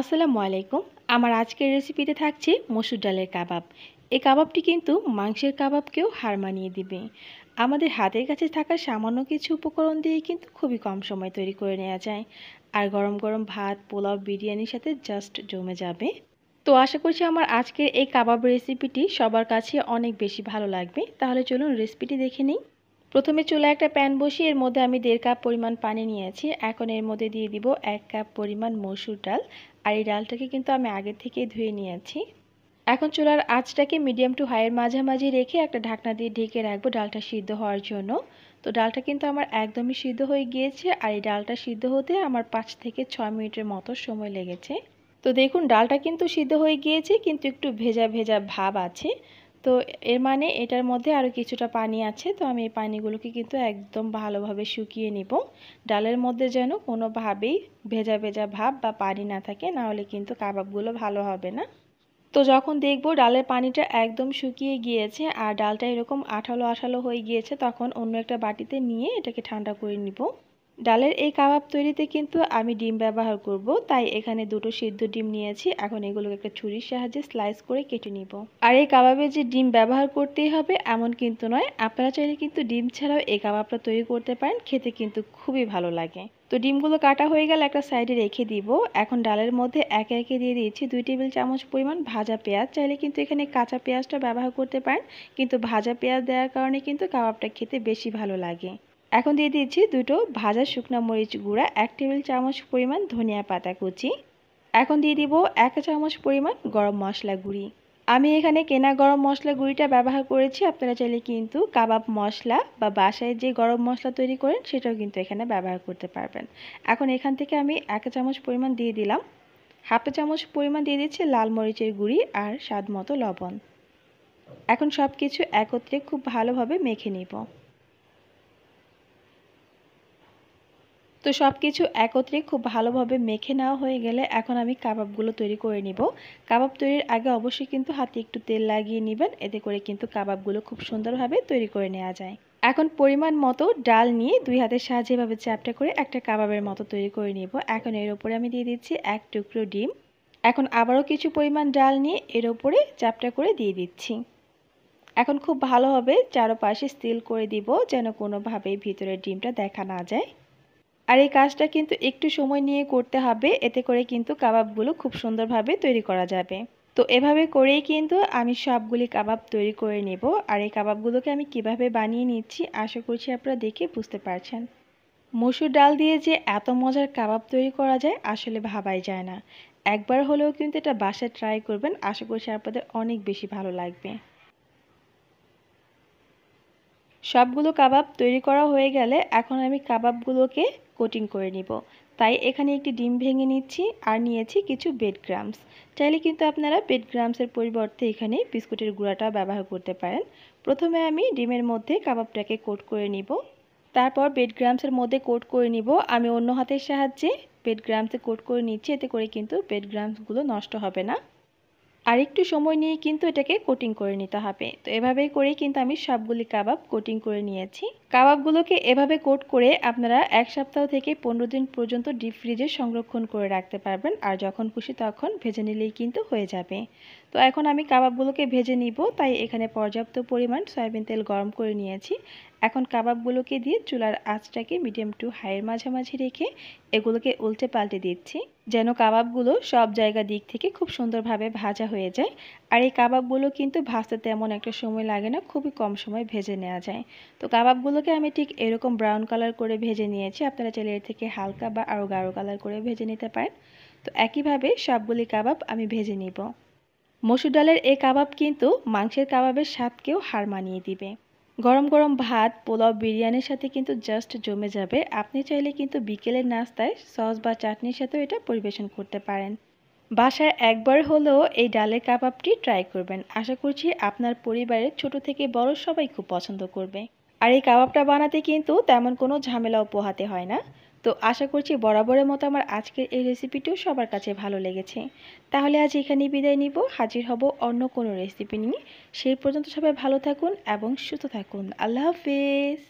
আসসালামু আলাইকুম আমার আজকের রেসিপিতে থাকছে মসুর ডালের কাবাব এই কাবাবটি কিন্তু মাংসের কাবাবকেও হার মানিয়ে দিবে আমাদের হাতের কাছে থাকা সামান্য কিছু উপকরণ দিয়ে কিন্তু খুবই কম সময় তৈরি করে নেওয়া যায় আর গরম গরম ভাত পোলাও বিরিয়ানির সাথে জাস্ট জমে যাবে তো আশা করছি আমার আজকের এই কাবাব রেসিপিটি সবার কাছে অনেক বেশি ভালো লাগবে তাহলে চলুন রেসিপিটি দেখে নিই প্রথমে চুলায় একটা প্যান বসিয়ে এর মধ্যে আমি দেড় কাপ পরিমাণ পানি নিয়েছি এখন এর মধ্যে দিয়ে দিব এক কাপ পরিমাণ মসুর ডাল আর এই ডালটাকে কিন্তু আমি আগে থেকে ধুয়ে নিয়েছি এখন চুলার আঁচটাকে মিডিয়াম টু হাইয়ের মাঝামাঝি রেখে একটা ঢাকনা দিয়ে ঢেকে রাখবো ডালটা সিদ্ধ হওয়ার জন্য তো ডালটা কিন্তু আমার একদমই সিদ্ধ হয়ে গিয়েছে আর এই ডালটা সিদ্ধ হতে আমার পাঁচ থেকে ছয় মিনিটের মতো সময় লেগেছে তো দেখুন ডালটা কিন্তু সিদ্ধ হয়ে গিয়েছে কিন্তু একটু ভেজা ভেজা ভাব আছে তো এর মানে এটার মধ্যে আরও কিছুটা পানি আছে তো আমি এই পানিগুলোকে কিন্তু একদম ভালোভাবে শুকিয়ে নিব ডালের মধ্যে যেন কোনোভাবেই ভেজা ভেজা ভাব বা পানি না থাকে নাহলে কিন্তু কাবাবগুলো ভালো হবে না তো যখন দেখব ডালের পানিটা একদম শুকিয়ে গিয়েছে আর ডালটা এরকম আঠালো আঠালো হয়ে গিয়েছে তখন অন্য একটা বাটিতে নিয়ে এটাকে ঠান্ডা করে নিব ডালের এই কাবাব তৈরিতে কিন্তু আমি ডিম ব্যবহার করব তাই এখানে দুটো সিদ্ধ ডিম নিয়েছি এখন এগুলোকে একটা ছুরির সাহায্যে স্লাইস করে কেটে নিব আর এই কাবাবে যে ডিম ব্যবহার করতেই হবে এমন কিন্তু নয় আপনারা চাইলে কিন্তু ডিম ছাড়াও এই কাবাবটা তৈরি করতে পারেন খেতে কিন্তু খুবই ভালো লাগে তো ডিমগুলো কাটা হয়ে গেলে একটা সাইডে রেখে দিব এখন ডালের মধ্যে একে একে দিয়ে দিয়েছি দুই টেবিল চামচ পরিমাণ ভাজা পেঁয়াজ চাইলে কিন্তু এখানে কাঁচা পেঁয়াজটা ব্যবহার করতে পারেন কিন্তু ভাজা পেঁয়াজ দেওয়ার কারণে কিন্তু কাবাবটা খেতে বেশি ভালো লাগে এখন দিয়ে দিচ্ছি দুটো ভাজা শুকনা মরিচ গুঁড়া এক টেবিল চামচ পরিমাণ ধনিয়া পাতা কুচি এখন দিয়ে দিব এক চামচ পরিমাণ গরম মশলা গুঁড়ি আমি এখানে কেনা গরম মশলা গুঁড়িটা ব্যবহার করেছি আপনারা চাইলে কিন্তু কাবাব মশলা বা বাসায় যে গরম মশলা তৈরি করেন সেটাও কিন্তু এখানে ব্যবহার করতে পারবেন এখন এখান থেকে আমি এক চামচ পরিমাণ দিয়ে দিলাম হাফ চামচ পরিমাণ দিয়ে দিচ্ছি লাল মরিচের গুঁড়ি আর স্বাদ মতো লবণ এখন সব কিছু একত্রে খুব ভালোভাবে মেখে নিব তো সব কিছু একত্রে খুব ভালোভাবে মেখে নেওয়া হয়ে গেলে এখন আমি কাবাবগুলো তৈরি করে নিব কাবাব তৈরির আগে অবশ্যই কিন্তু হাতে একটু তেল লাগিয়ে নেবেন এতে করে কিন্তু কাবাবগুলো খুব সুন্দরভাবে তৈরি করে নেওয়া যায় এখন পরিমাণ মতো ডাল নিয়ে দুই হাতের সাহায্যে এভাবে চ্যাপটা করে একটা কাবাবের মতো তৈরি করে নিব এখন এর উপরে আমি দিয়ে দিচ্ছি এক টুকরো ডিম এখন আবারও কিছু পরিমাণ ডাল নিয়ে এর উপরে চ্যাপটা করে দিয়ে দিচ্ছি এখন খুব ভালোভাবে চারপাশে সিল করে দিব যেন কোনোভাবেই ভিতরে ডিমটা দেখা না যায় আর এই কাজটা কিন্তু একটু সময় নিয়ে করতে হবে এতে করে কিন্তু কাবাবগুলো খুব সুন্দরভাবে তৈরি করা যাবে তো এভাবে করেই কিন্তু আমি সবগুলি কাবাব তৈরি করে নেব আর এই কাবাবগুলোকে আমি কিভাবে বানিয়ে নিচ্ছি আশা করছি আপনারা দেখে বুঝতে পারছেন মসুর ডাল দিয়ে যে এত মজার কাবাব তৈরি করা যায় আসলে ভাবাই যায় না একবার হলেও কিন্তু এটা বাসায় ট্রাই করবেন আশা করছি আপনাদের অনেক বেশি ভালো লাগবে সবগুলো কাবাব তৈরি করা হয়ে গেলে এখন আমি কাবাবগুলোকে কোটিং করে নিব তাই এখানে একটি ডিম ভেঙে নিচ্ছি আর নিয়েছি কিছু বেড গ্রামস চাইলে কিন্তু আপনারা বেড গ্রামসের পরিবর্তে এখানে বিস্কুটের গুঁড়াটা ব্যবহার করতে পারেন প্রথমে আমি ডিমের মধ্যে কাবাবটাকে কোট করে নিব তারপর বেড গ্রামসের মধ্যে কোট করে নিব আমি অন্য হাতের সাহায্যে বেড গ্রামসে কোট করে নিচ্ছি এতে করে কিন্তু বেড গ্রামসগুলো নষ্ট হবে না আর একটু সময় নিয়ে কিন্তু এটাকে কোটিং করে নিতে হবে তো এভাবে করে কিন্তু আমি সবগুলি কাবাব কোটিং করে নিয়েছি কাবাবগুলোকে এভাবে কোট করে আপনারা এক সপ্তাহ থেকে পনেরো দিন পর্যন্ত ডিপ ফ্রিজে সংরক্ষণ করে রাখতে পারবেন আর যখন খুশি তখন ভেজে নিলেই কিন্তু হয়ে যাবে তো এখন আমি কাবাবগুলোকে ভেজে নিব তাই এখানে পর্যাপ্ত পরিমাণ সয়াবিন তেল গরম করে নিয়েছি এখন কাবাবগুলোকে দিয়ে চুলার আঁচটাকে মিডিয়াম টু হাইয়ের মাঝামাঝি রেখে এগুলোকে উল্টে পাল্টে দিচ্ছি যেন কাবাবগুলো সব জায়গা দিক থেকে খুব সুন্দরভাবে ভাজা হয়ে যায় আর এই কাবাবগুলো কিন্তু ভাজতে তেমন একটা সময় লাগে না খুবই কম সময় ভেজে নেওয়া যায় তো কাবাবগুলোকে আমি ঠিক এরকম ব্রাউন কালার করে ভেজে নিয়েছি আপনারা চাইলে এর থেকে হালকা বা আরও গাঢ় কালার করে ভেজে নিতে পারেন তো একইভাবে সবগুলি কাবাব আমি ভেজে নিব মসুর ডালের এই কাবাব কিন্তু মাংসের কাবাবের স্বাদকেও হার মানিয়ে দিবে গরম গরম ভাত পোলাও বিরিয়ানির সাথে কিন্তু জাস্ট জমে যাবে আপনি চাইলে কিন্তু বিকেলের নাস্তায় সস বা চাটনির সাথেও এটা পরিবেশন করতে পারেন বাসায় একবার হলেও এই ডালের কাবাবটি ট্রাই করবেন আশা করছি আপনার পরিবারের ছোট থেকে বড় সবাই খুব পছন্দ করবে আর এই কাবাবটা বানাতে কিন্তু তেমন কোনো ঝামেলাও পোহাতে হয় না তো আশা করছি বরাবরের মতো আমার আজকের এই রেসিপিটিও সবার কাছে ভালো লেগেছে তাহলে আজ এখানেই বিদায় নিব হাজির হব অন্য কোনো রেসিপি নিয়ে সেই পর্যন্ত সবাই ভালো থাকুন এবং সুস্থ থাকুন আল্লাহ হাফেজ